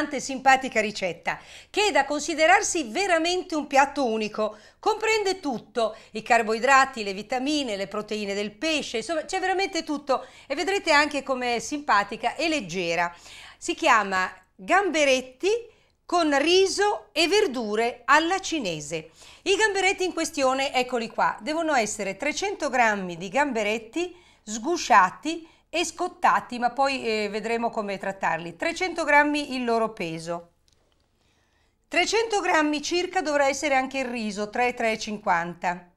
interessante e simpatica ricetta che è da considerarsi veramente un piatto unico. Comprende tutto, i carboidrati, le vitamine, le proteine del pesce, insomma c'è veramente tutto e vedrete anche com'è simpatica e leggera. Si chiama gamberetti con riso e verdure alla cinese. I gamberetti in questione, eccoli qua, devono essere 300 g di gamberetti sgusciati e scottati, ma poi eh, vedremo come trattarli. 300 grammi il loro peso. 300 grammi circa dovrà essere anche il riso, 3,350.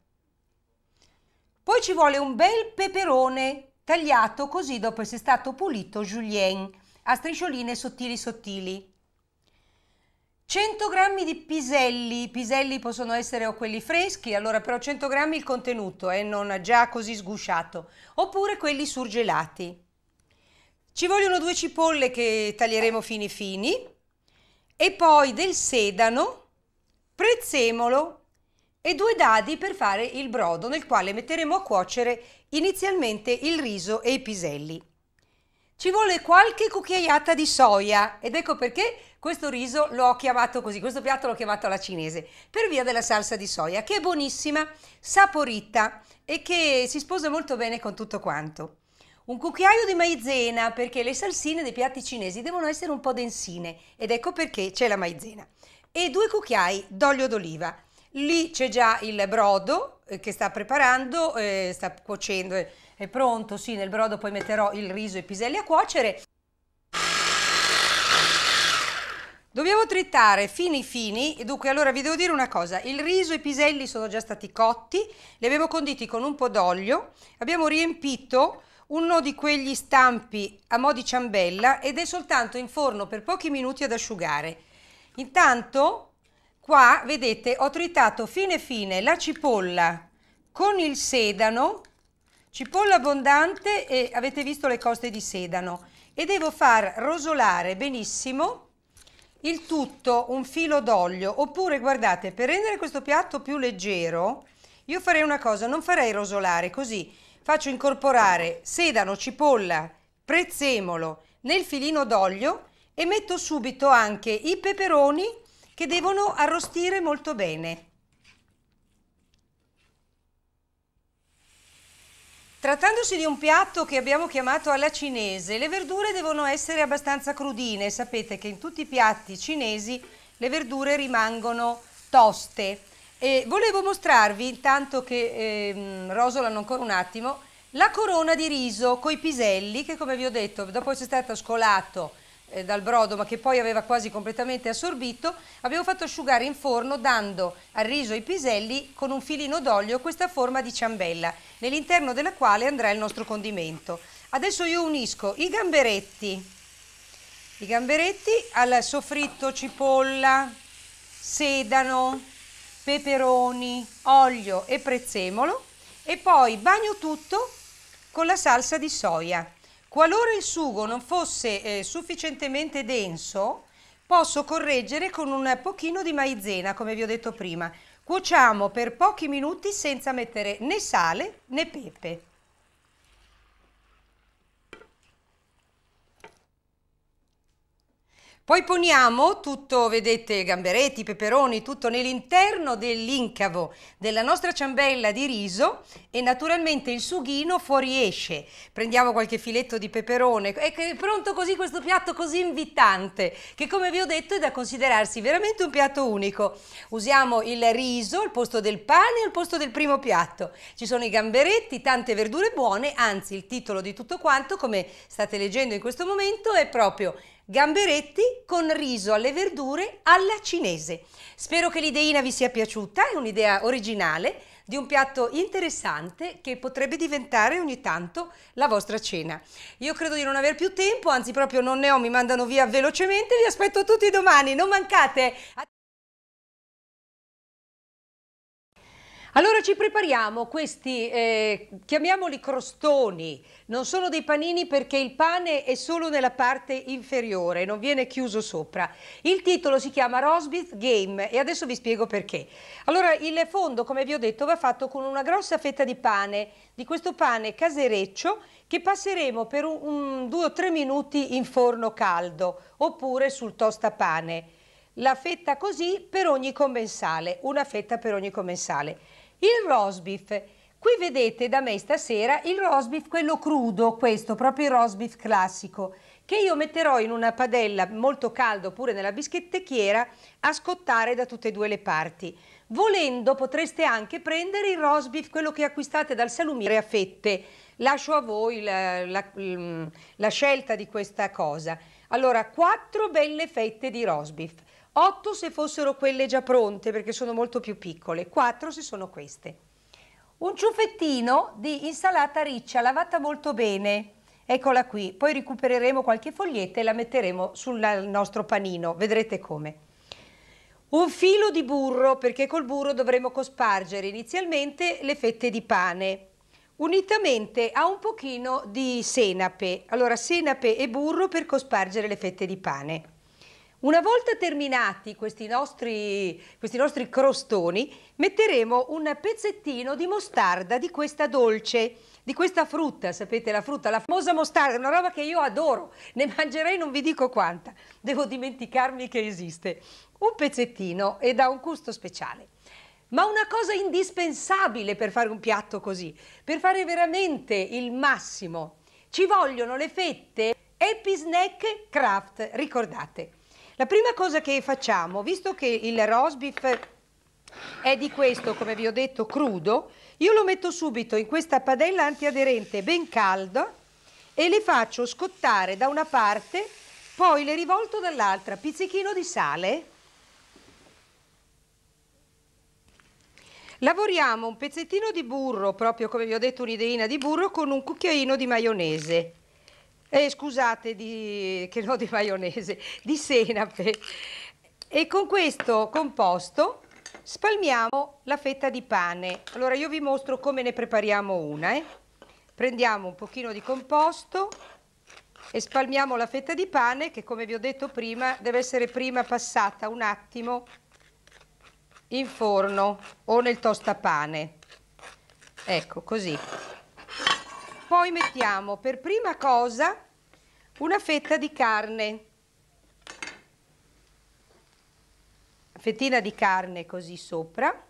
Poi ci vuole un bel peperone tagliato così dopo essere stato pulito julienne a striscioline sottili sottili. 100 grammi di piselli, i piselli possono essere o quelli freschi, allora però 100 grammi il contenuto eh, non già così sgusciato, oppure quelli surgelati. Ci vogliono due cipolle che taglieremo fini fini e poi del sedano, prezzemolo e due dadi per fare il brodo nel quale metteremo a cuocere inizialmente il riso e i piselli. Ci vuole qualche cucchiaiata di soia ed ecco perché questo riso l'ho chiamato così, questo piatto l'ho chiamato alla cinese, per via della salsa di soia, che è buonissima, saporita e che si sposa molto bene con tutto quanto. Un cucchiaio di maizena, perché le salsine dei piatti cinesi devono essere un po' densine, ed ecco perché c'è la maizena. E due cucchiai d'olio d'oliva. Lì c'è già il brodo eh, che sta preparando, eh, sta cuocendo, è pronto, sì, nel brodo poi metterò il riso e i piselli a cuocere Dobbiamo tritare fini fini, dunque allora vi devo dire una cosa, il riso e i piselli sono già stati cotti, li abbiamo conditi con un po' d'olio, abbiamo riempito uno di quegli stampi a mo' di ciambella ed è soltanto in forno per pochi minuti ad asciugare. Intanto qua vedete ho tritato fine fine la cipolla con il sedano, cipolla abbondante e avete visto le coste di sedano e devo far rosolare benissimo il tutto un filo d'olio, oppure guardate, per rendere questo piatto più leggero, io farei una cosa, non farei rosolare, così faccio incorporare sedano, cipolla, prezzemolo nel filino d'olio e metto subito anche i peperoni che devono arrostire molto bene. Trattandosi di un piatto che abbiamo chiamato alla cinese, le verdure devono essere abbastanza crudine. Sapete che in tutti i piatti cinesi le verdure rimangono toste. E volevo mostrarvi, intanto che ehm, rosolano ancora un attimo, la corona di riso con i piselli che, come vi ho detto, dopo essere stato scolato eh, dal brodo ma che poi aveva quasi completamente assorbito, abbiamo fatto asciugare in forno dando al riso i piselli con un filino d'olio questa forma di ciambella, nell'interno della quale andrà il nostro condimento. Adesso io unisco i gamberetti, i gamberetti al soffritto cipolla, sedano, peperoni, olio e prezzemolo e poi bagno tutto con la salsa di soia. Qualora il sugo non fosse eh, sufficientemente denso, posso correggere con un pochino di maizena, come vi ho detto prima. Cuociamo per pochi minuti senza mettere né sale né pepe. Poi poniamo tutto, vedete, gamberetti, peperoni, tutto nell'interno dell'incavo della nostra ciambella di riso e naturalmente il sughino fuoriesce. Prendiamo qualche filetto di peperone. È pronto così questo piatto così invitante che come vi ho detto è da considerarsi veramente un piatto unico. Usiamo il riso al posto del pane al posto del primo piatto. Ci sono i gamberetti, tante verdure buone, anzi il titolo di tutto quanto, come state leggendo in questo momento, è proprio gamberetti con riso alle verdure alla cinese. Spero che l'ideina vi sia piaciuta, è un'idea originale di un piatto interessante che potrebbe diventare ogni tanto la vostra cena. Io credo di non aver più tempo, anzi proprio non ne ho, mi mandano via velocemente, vi aspetto tutti domani, non mancate! Allora ci prepariamo questi, eh, chiamiamoli crostoni, non sono dei panini perché il pane è solo nella parte inferiore, non viene chiuso sopra. Il titolo si chiama Rosbith Game e adesso vi spiego perché. Allora il fondo, come vi ho detto, va fatto con una grossa fetta di pane, di questo pane casereccio che passeremo per un, un, due o tre minuti in forno caldo oppure sul tostapane. La fetta così per ogni commensale, una fetta per ogni commensale. Il roast beef. Qui vedete da me stasera il roast beef, quello crudo, questo, proprio il roast beef classico, che io metterò in una padella molto calda oppure nella bischettechiera a scottare da tutte e due le parti. Volendo potreste anche prendere il roast beef, quello che acquistate dal salumiere a fette. Lascio a voi la, la, mm, la scelta di questa cosa. Allora, quattro belle fette di roast beef. 8 se fossero quelle già pronte perché sono molto più piccole, 4 se sono queste. Un ciuffettino di insalata riccia lavata molto bene, eccola qui, poi recupereremo qualche foglietta e la metteremo sul nostro panino, vedrete come. Un filo di burro perché col burro dovremo cospargere inizialmente le fette di pane unitamente a un pochino di senape, allora senape e burro per cospargere le fette di pane una volta terminati questi nostri, questi nostri crostoni, metteremo un pezzettino di mostarda di questa dolce di questa frutta, sapete la frutta, la famosa mostarda, una roba che io adoro, ne mangerei non vi dico quanta, devo dimenticarmi che esiste, un pezzettino e dà un gusto speciale. Ma una cosa indispensabile per fare un piatto così, per fare veramente il massimo, ci vogliono le fette Happy Snack Craft, ricordate. La prima cosa che facciamo, visto che il roast beef è di questo, come vi ho detto, crudo, io lo metto subito in questa padella antiaderente ben calda e le faccio scottare da una parte, poi le rivolto dall'altra, pizzichino di sale. Lavoriamo un pezzettino di burro, proprio come vi ho detto un'ideina di burro, con un cucchiaino di maionese eh, scusate, di, che no di maionese, di senape. E con questo composto spalmiamo la fetta di pane. Allora io vi mostro come ne prepariamo una. Eh. Prendiamo un pochino di composto e spalmiamo la fetta di pane che come vi ho detto prima deve essere prima passata un attimo in forno o nel tostapane. Ecco così. Poi mettiamo per prima cosa una fetta di carne, fettina di carne così sopra,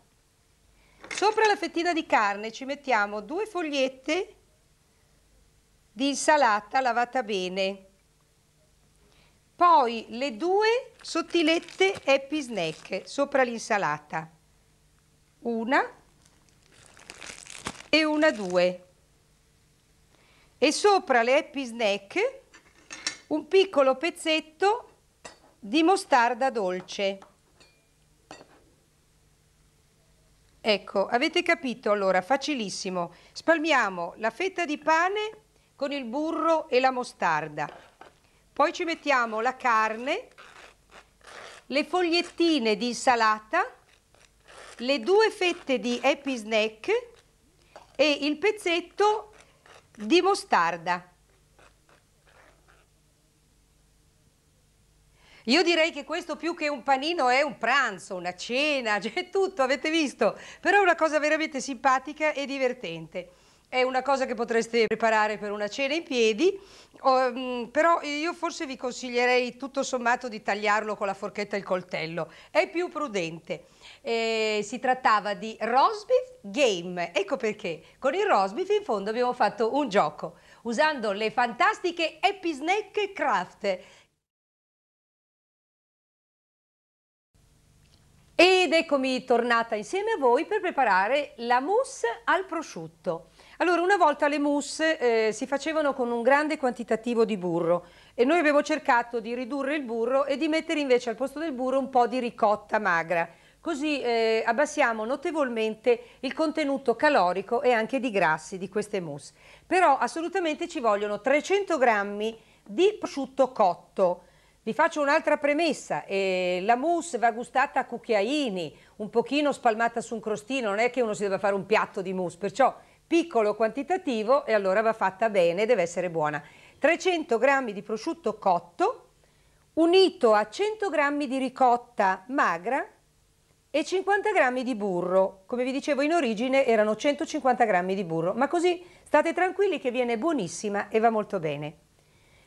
sopra la fettina di carne ci mettiamo due fogliette di insalata lavata bene, poi le due sottilette happy snack sopra l'insalata, una e una due e sopra le happy snack un piccolo pezzetto di mostarda dolce. Ecco, avete capito? Allora, facilissimo. Spalmiamo la fetta di pane con il burro e la mostarda. Poi ci mettiamo la carne, le fogliettine di insalata, le due fette di happy snack e il pezzetto di mostarda. Io direi che questo più che un panino è un pranzo, una cena, c'è cioè, tutto, avete visto? Però è una cosa veramente simpatica e divertente. È una cosa che potreste preparare per una cena in piedi, mm, però io forse vi consiglierei tutto sommato di tagliarlo con la forchetta e il coltello. È più prudente. Eh, si trattava di Rosbif Game. Ecco perché con il Rosbif in fondo abbiamo fatto un gioco usando le fantastiche Happy Snack Craft Ed eccomi tornata insieme a voi per preparare la mousse al prosciutto. Allora, una volta le mousse eh, si facevano con un grande quantitativo di burro e noi abbiamo cercato di ridurre il burro e di mettere invece al posto del burro un po' di ricotta magra. Così eh, abbassiamo notevolmente il contenuto calorico e anche di grassi di queste mousse. Però assolutamente ci vogliono 300 g di prosciutto cotto, vi faccio un'altra premessa, eh, la mousse va gustata a cucchiaini, un pochino spalmata su un crostino, non è che uno si debba fare un piatto di mousse, perciò piccolo quantitativo e allora va fatta bene, deve essere buona. 300 g di prosciutto cotto unito a 100 g di ricotta magra e 50 g di burro. Come vi dicevo in origine erano 150 g di burro, ma così state tranquilli che viene buonissima e va molto bene.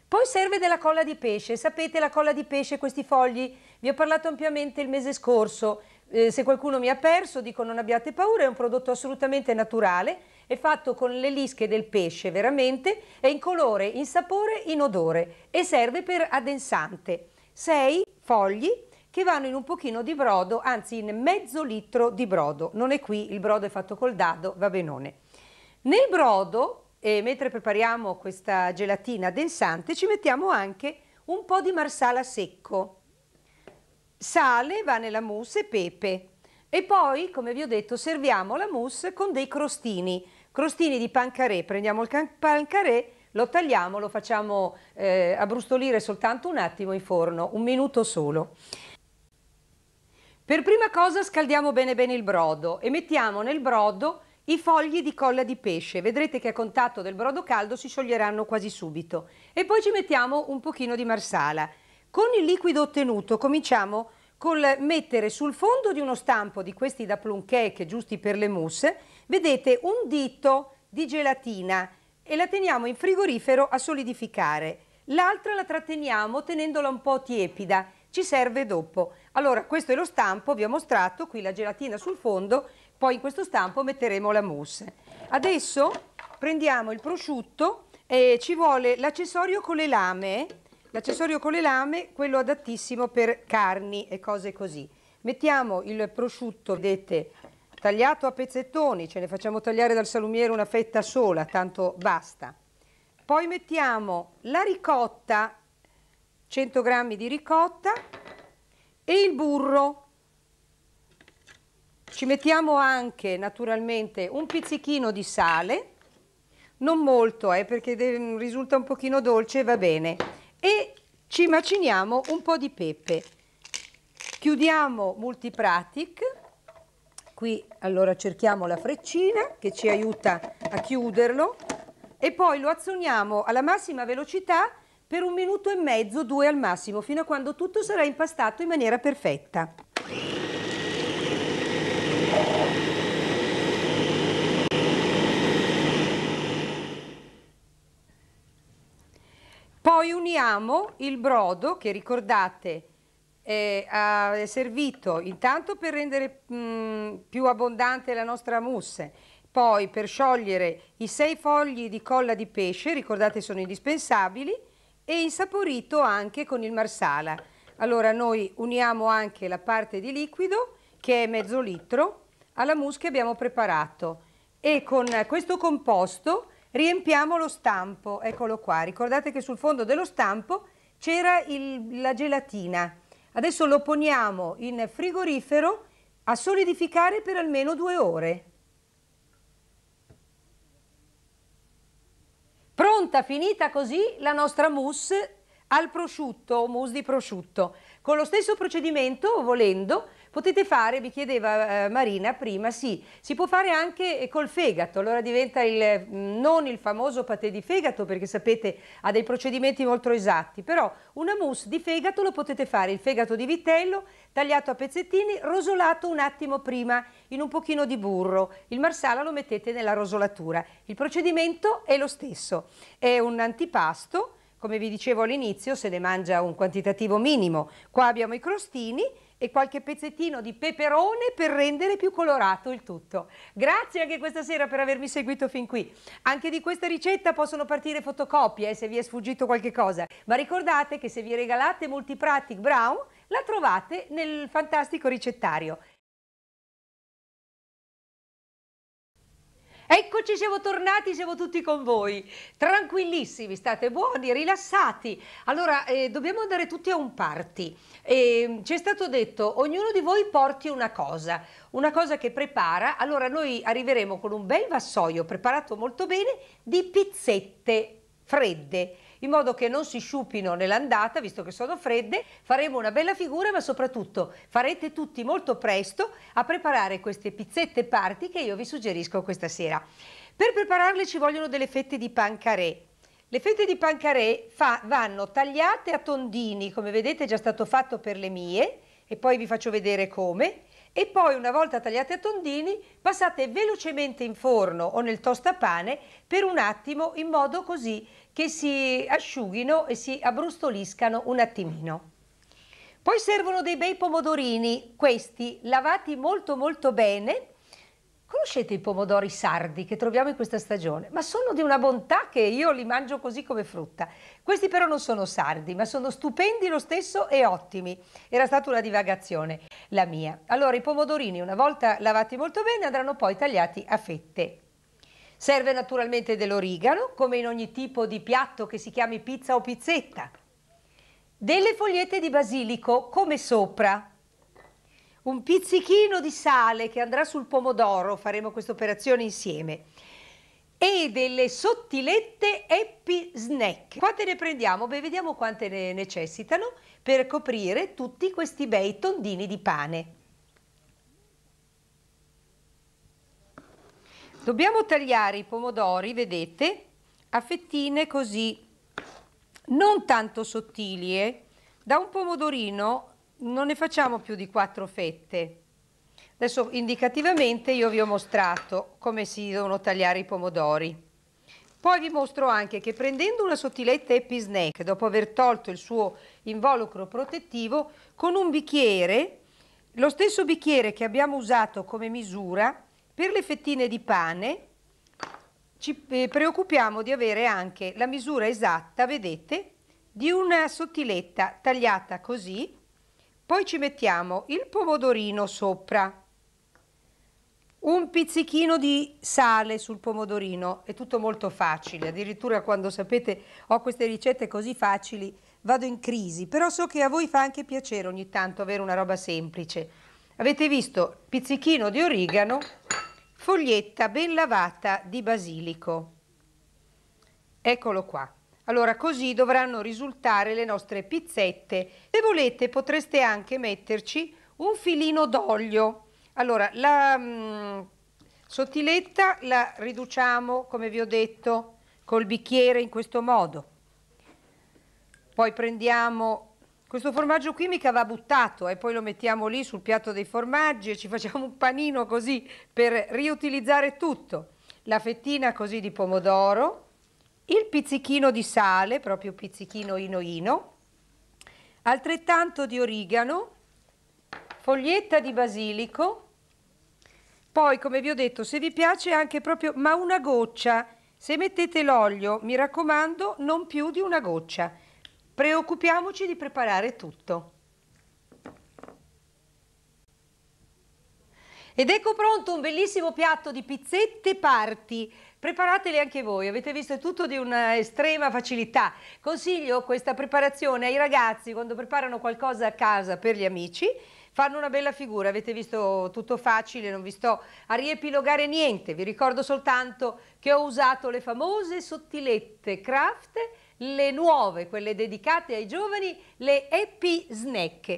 Poi serve della colla di pesce, sapete la colla di pesce, questi fogli, vi ho parlato ampiamente il mese scorso, eh, se qualcuno mi ha perso dico non abbiate paura, è un prodotto assolutamente naturale, è fatto con le lische del pesce veramente, è in colore, in sapore, in odore e serve per addensante. Sei fogli che vanno in un pochino di brodo, anzi in mezzo litro di brodo, non è qui, il brodo è fatto col dado, va benone. Nel brodo e mentre prepariamo questa gelatina densante ci mettiamo anche un po' di marsala secco, sale, va nella mousse e pepe. E poi, come vi ho detto, serviamo la mousse con dei crostini, crostini di pancaré. Prendiamo il pancaré, lo tagliamo, lo facciamo eh, abbrustolire soltanto un attimo in forno, un minuto solo. Per prima cosa scaldiamo bene bene il brodo e mettiamo nel brodo i fogli di colla di pesce, vedrete che a contatto del brodo caldo si scioglieranno quasi subito. E poi ci mettiamo un pochino di marsala. Con il liquido ottenuto cominciamo col mettere sul fondo di uno stampo di questi da plum cake giusti per le mousse, vedete un dito di gelatina e la teniamo in frigorifero a solidificare. L'altra la tratteniamo tenendola un po' tiepida, ci serve dopo. Allora questo è lo stampo, vi ho mostrato qui la gelatina sul fondo poi in questo stampo metteremo la mousse. Adesso prendiamo il prosciutto e ci vuole l'accessorio con le lame, l'accessorio con le lame, quello adattissimo per carni e cose così. Mettiamo il prosciutto, vedete, tagliato a pezzettoni, ce ne facciamo tagliare dal salumiere una fetta sola, tanto basta. Poi mettiamo la ricotta, 100 g di ricotta e il burro, ci mettiamo anche naturalmente un pizzichino di sale, non molto eh, perché risulta un pochino dolce, va bene, e ci maciniamo un po' di pepe. Chiudiamo Multipratic, qui allora cerchiamo la freccina che ci aiuta a chiuderlo e poi lo azioniamo alla massima velocità per un minuto e mezzo, due al massimo, fino a quando tutto sarà impastato in maniera perfetta. Poi uniamo il brodo che ricordate eh, è servito intanto per rendere mh, mm, più abbondante la nostra mousse, poi per sciogliere i sei fogli di colla di pesce, ricordate sono indispensabili, e insaporito anche con il marsala. Allora noi uniamo anche la parte di liquido, che è mezzo litro, alla mousse che abbiamo preparato e con questo composto Riempiamo lo stampo, eccolo qua. Ricordate che sul fondo dello stampo c'era la gelatina. Adesso lo poniamo in frigorifero a solidificare per almeno due ore. Pronta, finita così la nostra mousse al prosciutto o mousse di prosciutto. Con lo stesso procedimento, volendo, Potete fare, vi chiedeva eh, Marina prima, sì, si può fare anche eh, col fegato, allora diventa il, mm, non il famoso patè di fegato perché sapete ha dei procedimenti molto esatti, però una mousse di fegato lo potete fare, il fegato di vitello tagliato a pezzettini, rosolato un attimo prima in un pochino di burro, il marsala lo mettete nella rosolatura, il procedimento è lo stesso, è un antipasto, come vi dicevo all'inizio se ne mangia un quantitativo minimo, qua abbiamo i crostini, e qualche pezzettino di peperone per rendere più colorato il tutto. Grazie anche questa sera per avermi seguito fin qui. Anche di questa ricetta possono partire fotocopie eh, se vi è sfuggito qualche cosa, ma ricordate che se vi regalate Multipratic Brown la trovate nel fantastico ricettario. Eccoci, siamo tornati, siamo tutti con voi. Tranquillissimi, state buoni, rilassati. Allora, eh, dobbiamo andare tutti a un party. Eh, ci è stato detto, ognuno di voi porti una cosa, una cosa che prepara. Allora, noi arriveremo con un bel vassoio preparato molto bene di pizzette fredde in modo che non si sciupino nell'andata, visto che sono fredde, faremo una bella figura, ma soprattutto farete tutti molto presto a preparare queste pizzette party che io vi suggerisco questa sera. Per prepararle ci vogliono delle fette di pancaré. Le fette di pancaré vanno tagliate a tondini, come vedete è già stato fatto per le mie, e poi vi faccio vedere come, e poi una volta tagliate a tondini passate velocemente in forno o nel tostapane per un attimo in modo così che si asciughino e si abbrustoliscano un attimino. Poi servono dei bei pomodorini, questi lavati molto molto bene. Conoscete i pomodori sardi che troviamo in questa stagione? Ma sono di una bontà che io li mangio così come frutta. Questi però non sono sardi, ma sono stupendi lo stesso e ottimi. Era stata una divagazione la mia. Allora i pomodorini una volta lavati molto bene andranno poi tagliati a fette. Serve naturalmente dell'origano, come in ogni tipo di piatto che si chiami pizza o pizzetta. Delle fogliette di basilico, come sopra. Un pizzichino di sale che andrà sul pomodoro, faremo questa operazione insieme. E delle sottilette happy snack. Quante ne prendiamo? Beh, vediamo quante ne necessitano per coprire tutti questi bei tondini di pane. Dobbiamo tagliare i pomodori, vedete, a fettine così, non tanto sottili. Eh? Da un pomodorino non ne facciamo più di quattro fette. Adesso indicativamente io vi ho mostrato come si devono tagliare i pomodori. Poi vi mostro anche che prendendo una sottiletta Happy Snack, dopo aver tolto il suo involucro protettivo, con un bicchiere, lo stesso bicchiere che abbiamo usato come misura, per le fettine di pane ci eh, preoccupiamo di avere anche la misura esatta, vedete, di una sottiletta tagliata così, poi ci mettiamo il pomodorino sopra, un pizzichino di sale sul pomodorino, è tutto molto facile, addirittura quando sapete ho queste ricette così facili vado in crisi, però so che a voi fa anche piacere ogni tanto avere una roba semplice. Avete visto pizzichino di origano foglietta ben lavata di basilico. Eccolo qua. Allora così dovranno risultare le nostre pizzette. Se volete potreste anche metterci un filino d'olio. Allora la mh, mm, sottiletta la riduciamo, come vi ho detto, col bicchiere in questo modo. Poi prendiamo questo formaggio qui mica va buttato e eh, poi lo mettiamo lì sul piatto dei formaggi e ci facciamo un panino così per riutilizzare tutto. La fettina così di pomodoro, il pizzichino di sale, proprio pizzichino ino ino, altrettanto di origano, foglietta di basilico, poi come vi ho detto se vi piace anche proprio ma una goccia, se mettete l'olio mi raccomando non più di una goccia Preoccupiamoci di preparare tutto. Ed ecco pronto un bellissimo piatto di pizzette parti. Preparatele anche voi, avete visto è tutto di un'estrema facilità. Consiglio questa preparazione ai ragazzi quando preparano qualcosa a casa per gli amici. Fanno una bella figura, avete visto tutto facile, non vi sto a riepilogare niente. Vi ricordo soltanto che ho usato le famose sottilette Kraft le nuove, quelle dedicate ai giovani, le Happy Snack.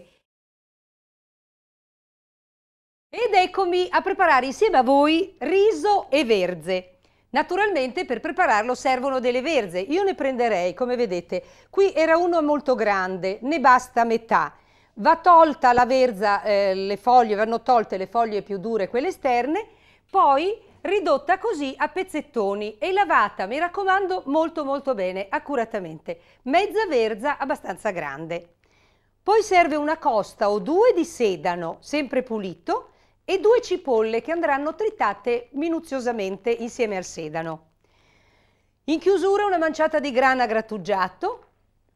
Ed eccomi a preparare insieme a voi riso e verze. Naturalmente per prepararlo servono delle verze. Io ne prenderei, come vedete, qui era uno molto grande, ne basta metà. Va tolta la verza, eh, le foglie, vanno tolte le foglie più dure, quelle esterne, poi ridotta così a pezzettoni e lavata, mi raccomando, molto molto bene, accuratamente, mezza verza abbastanza grande. Poi serve una costa o due di sedano, sempre pulito, e due cipolle che andranno tritate minuziosamente insieme al sedano. In chiusura una manciata di grana grattugiato,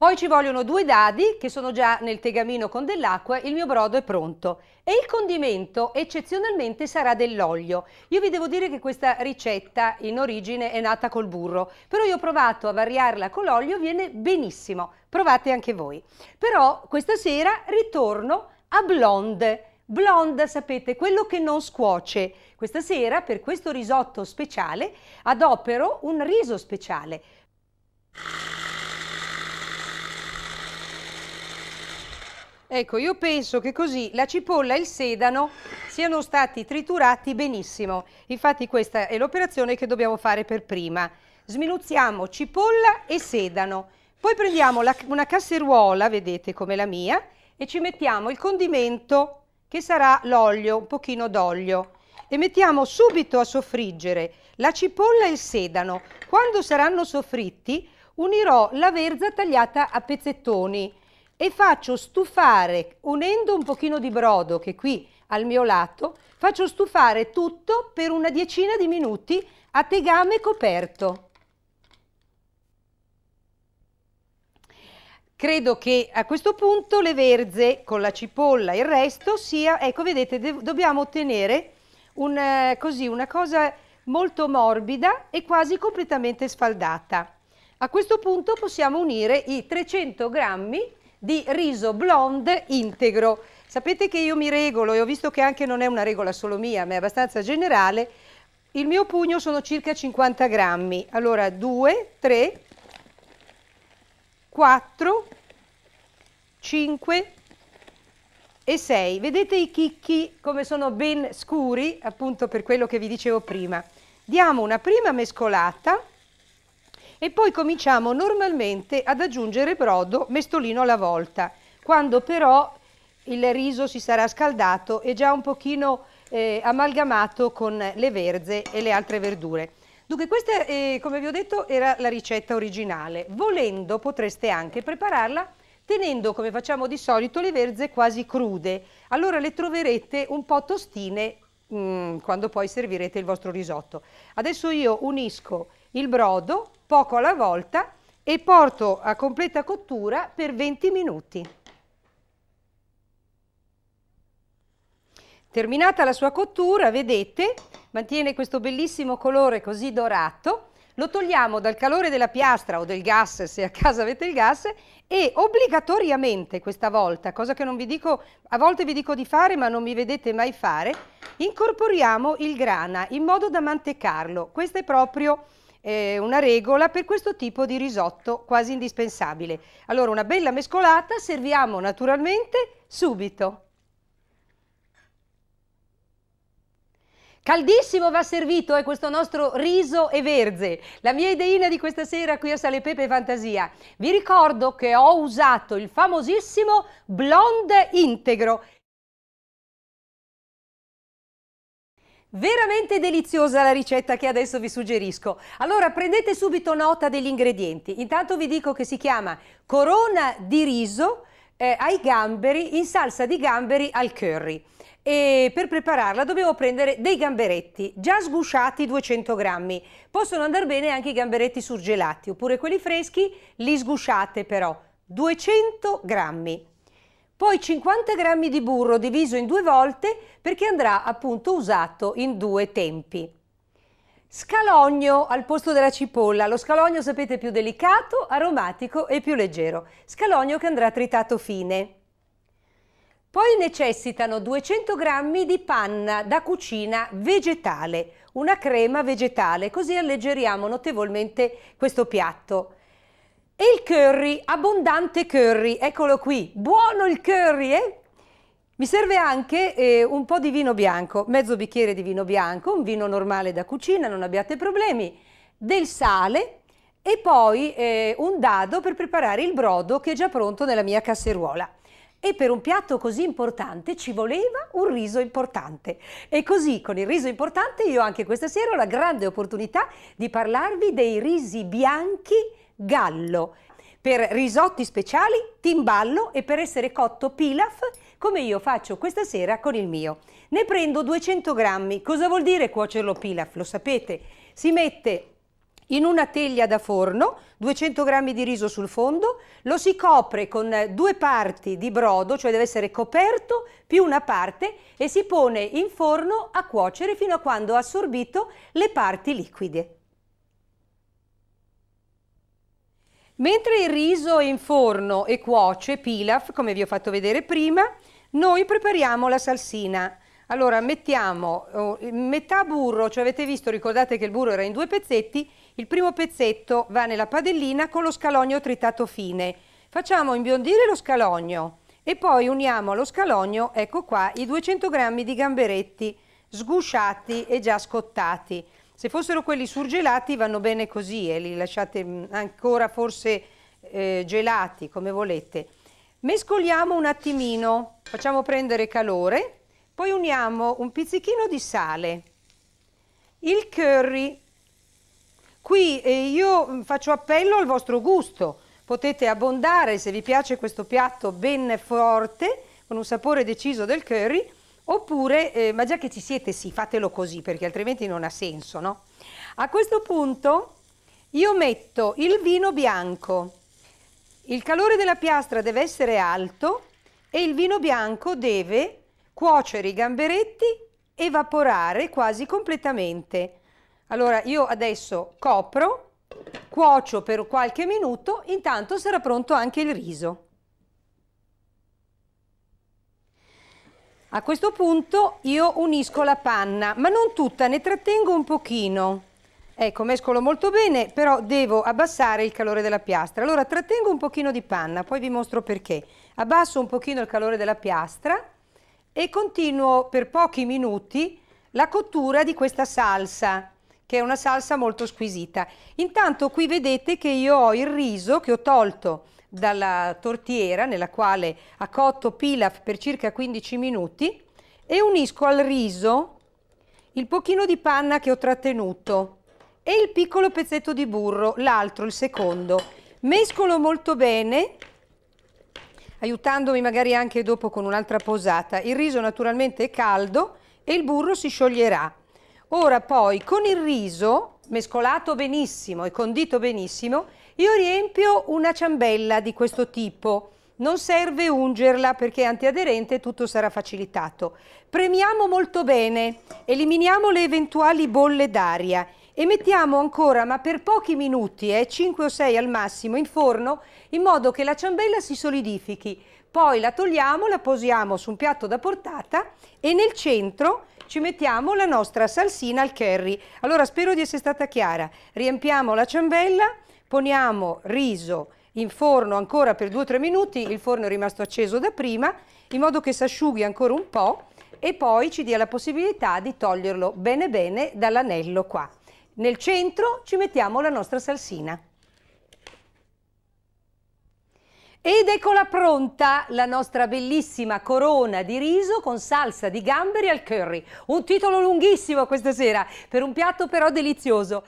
poi ci vogliono due dadi che sono già nel tegamino con dell'acqua, il mio brodo è pronto. E il condimento eccezionalmente sarà dell'olio. Io vi devo dire che questa ricetta in origine è nata col burro, però io ho provato a variarla con l'olio, viene benissimo. Provate anche voi. Però questa sera ritorno a blonde. Blonde, sapete, quello che non scuoce. Questa sera per questo risotto speciale adopero un riso speciale. Ecco, io penso che così la cipolla e il sedano siano stati triturati benissimo. Infatti questa è l'operazione che dobbiamo fare per prima. Sminuzziamo cipolla e sedano. Poi prendiamo la, una casseruola, vedete come la mia, e ci mettiamo il condimento che sarà l'olio, un pochino d'olio. E mettiamo subito a soffriggere la cipolla e il sedano. Quando saranno soffritti unirò la verza tagliata a pezzettoni e faccio stufare, unendo un pochino di brodo che è qui al mio lato, faccio stufare tutto per una diecina di minuti a tegame coperto. Credo che a questo punto le verze con la cipolla e il resto sia, ecco vedete, dobbiamo ottenere un, eh, così, una cosa molto morbida e quasi completamente sfaldata. A questo punto possiamo unire i 300 grammi di riso blonde integro. Sapete che io mi regolo e ho visto che anche non è una regola solo mia, ma è abbastanza generale. Il mio pugno sono circa 50 grammi. Allora 2, 3, 4, 5 e 6. Vedete i chicchi come sono ben scuri, appunto per quello che vi dicevo prima. Diamo una prima mescolata e poi cominciamo normalmente ad aggiungere brodo mestolino alla volta, quando però il riso si sarà scaldato e già un pochino eh, amalgamato con le verze e le altre verdure. Dunque questa, eh, come vi ho detto, era la ricetta originale. Volendo potreste anche prepararla tenendo, come facciamo di solito, le verze quasi crude. Allora le troverete un po' tostine Mm, quando poi servirete il vostro risotto. Adesso io unisco il brodo poco alla volta e porto a completa cottura per 20 minuti. Terminata la sua cottura, vedete, mantiene questo bellissimo colore così dorato lo togliamo dal calore della piastra o del gas, se a casa avete il gas, e obbligatoriamente questa volta, cosa che non vi dico, a volte vi dico di fare ma non mi vedete mai fare, incorporiamo il grana in modo da mantecarlo. Questa è proprio eh, una regola per questo tipo di risotto quasi indispensabile. Allora una bella mescolata, serviamo naturalmente subito. Caldissimo va servito è eh, questo nostro riso e verze, la mia ideina di questa sera qui a Sale Pepe Fantasia. Vi ricordo che ho usato il famosissimo blonde integro. Veramente deliziosa la ricetta che adesso vi suggerisco. Allora prendete subito nota degli ingredienti. Intanto vi dico che si chiama corona di riso eh, ai gamberi in salsa di gamberi al curry e per prepararla dovevo prendere dei gamberetti già sgusciati 200 grammi. Possono andare bene anche i gamberetti surgelati oppure quelli freschi, li sgusciate però 200 grammi. Poi 50 grammi di burro diviso in due volte perché andrà appunto usato in due tempi. Scalogno al posto della cipolla, lo scalogno sapete più delicato, aromatico e più leggero. Scalogno che andrà tritato fine. Poi necessitano 200 g di panna da cucina vegetale, una crema vegetale, così alleggeriamo notevolmente questo piatto. E il curry, abbondante curry, eccolo qui, buono il curry, eh? Mi serve anche eh, un po' di vino bianco, mezzo bicchiere di vino bianco, un vino normale da cucina, non abbiate problemi, del sale e poi eh, un dado per preparare il brodo che è già pronto nella mia casseruola e per un piatto così importante ci voleva un riso importante. E così con il riso importante io anche questa sera ho la grande opportunità di parlarvi dei risi bianchi gallo. Per risotti speciali, timballo e per essere cotto pilaf come io faccio questa sera con il mio. Ne prendo 200 grammi. Cosa vuol dire cuocerlo pilaf? Lo sapete. Si mette in una teglia da forno, 200 g di riso sul fondo, lo si copre con due parti di brodo, cioè deve essere coperto più una parte e si pone in forno a cuocere fino a quando ha assorbito le parti liquide. Mentre il riso è in forno e cuoce, pilaf, come vi ho fatto vedere prima, noi prepariamo la salsina. Allora mettiamo oh, metà burro, cioè avete visto, ricordate che il burro era in due pezzetti, il primo pezzetto va nella padellina con lo scalogno tritato fine. Facciamo imbiondire lo scalogno e poi uniamo allo scalogno, ecco qua, i 200 g di gamberetti sgusciati e già scottati. Se fossero quelli surgelati vanno bene così e li lasciate mm, ancora forse eh, gelati come volete. Mescoliamo un attimino, facciamo prendere calore, poi uniamo un pizzichino di sale, il curry Qui eh, io mm, faccio appello al vostro gusto, potete abbondare se vi piace questo piatto ben forte, con un sapore deciso del curry, oppure, eh, ma già che ci siete, sì, fatelo così, perché altrimenti non ha senso, no? A questo punto io metto il vino bianco, il calore della piastra deve essere alto e il vino bianco deve cuocere i gamberetti, evaporare quasi completamente. Allora io adesso copro, cuocio per qualche minuto, intanto sarà pronto anche il riso. A questo punto io unisco la panna, ma non tutta, ne trattengo un pochino. Ecco, mescolo molto bene, però devo abbassare il calore della piastra. Allora trattengo un pochino di panna, poi vi mostro perché. Abbasso un pochino il calore della piastra e continuo per pochi minuti la cottura di questa salsa che è una salsa molto squisita. Intanto qui vedete che io ho il riso che ho tolto dalla tortiera nella quale ha cotto pilaf per circa 15 minuti e unisco al riso il pochino di panna che ho trattenuto e il piccolo pezzetto di burro, l'altro, il secondo. Mescolo molto bene, aiutandomi magari anche dopo con un'altra posata. Il riso naturalmente è caldo e il burro si scioglierà. Ora poi con il riso, mescolato benissimo e condito benissimo, io riempio una ciambella di questo tipo. Non serve ungerla perché è antiaderente e tutto sarà facilitato. Premiamo molto bene, eliminiamo le eventuali bolle d'aria e mettiamo ancora, ma per pochi minuti, eh, 5 o 6 al massimo, in forno, in modo che la ciambella si solidifichi. Poi la togliamo, la posiamo su un piatto da portata e nel centro ci mettiamo la nostra salsina al curry. Allora spero di essere stata chiara. Riempiamo la ciambella, poniamo riso in forno ancora per 2-3 minuti, il forno è rimasto acceso da prima, in modo che si asciughi ancora un po' e poi ci dia la possibilità di toglierlo bene bene dall'anello qua. Nel centro ci mettiamo la nostra salsina. Ed eccola pronta la nostra bellissima corona di riso con salsa di gamberi al curry. Un titolo lunghissimo questa sera per un piatto però delizioso.